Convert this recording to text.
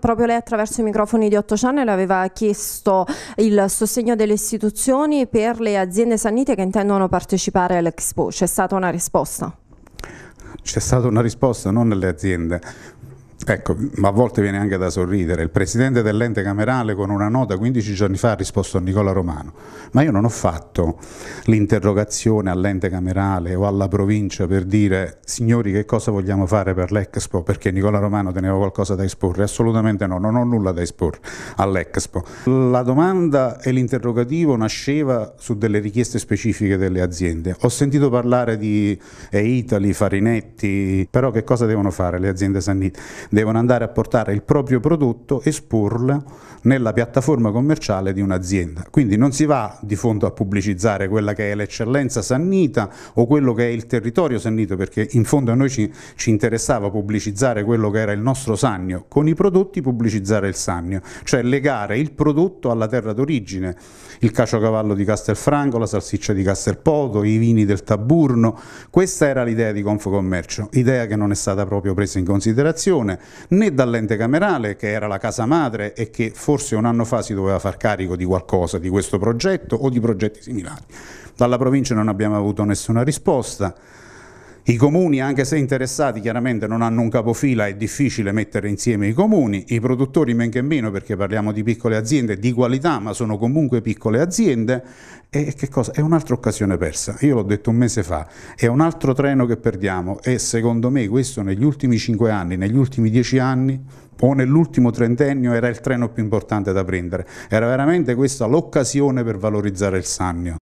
Proprio lei attraverso i microfoni di 8 Channel aveva chiesto il sostegno delle istituzioni per le aziende sanite che intendono partecipare all'Expo. C'è stata una risposta? C'è stata una risposta, non alle aziende. Ecco, ma a volte viene anche da sorridere. Il presidente dell'ente camerale con una nota 15 giorni fa ha risposto a Nicola Romano, ma io non ho fatto l'interrogazione all'ente camerale o alla provincia per dire signori che cosa vogliamo fare per l'Expo perché Nicola Romano teneva qualcosa da esporre. Assolutamente no, non ho nulla da esporre all'Expo. La domanda e l'interrogativo nasceva su delle richieste specifiche delle aziende. Ho sentito parlare di Eitaly, Farinetti, però che cosa devono fare le aziende sanitarie? devono andare a portare il proprio prodotto, esporlo nella piattaforma commerciale di un'azienda. Quindi non si va di fondo a pubblicizzare quella che è l'eccellenza sannita o quello che è il territorio sannito, perché in fondo a noi ci, ci interessava pubblicizzare quello che era il nostro sannio, con i prodotti pubblicizzare il sannio, cioè legare il prodotto alla terra d'origine, il caciocavallo di Castelfranco, la salsiccia di Castelpoto, i vini del Taburno, questa era l'idea di Confcommercio, idea che non è stata proprio presa in considerazione, né dall'ente camerale che era la casa madre e che forse un anno fa si doveva far carico di qualcosa di questo progetto o di progetti similari. Dalla provincia non abbiamo avuto nessuna risposta. I comuni, anche se interessati, chiaramente non hanno un capofila, è difficile mettere insieme i comuni, i produttori men che meno perché parliamo di piccole aziende di qualità, ma sono comunque piccole aziende e che cosa? È un'altra occasione persa. Io l'ho detto un mese fa, è un altro treno che perdiamo e secondo me questo negli ultimi 5 anni, negli ultimi 10 anni o nell'ultimo trentennio era il treno più importante da prendere. Era veramente questa l'occasione per valorizzare il Sannio.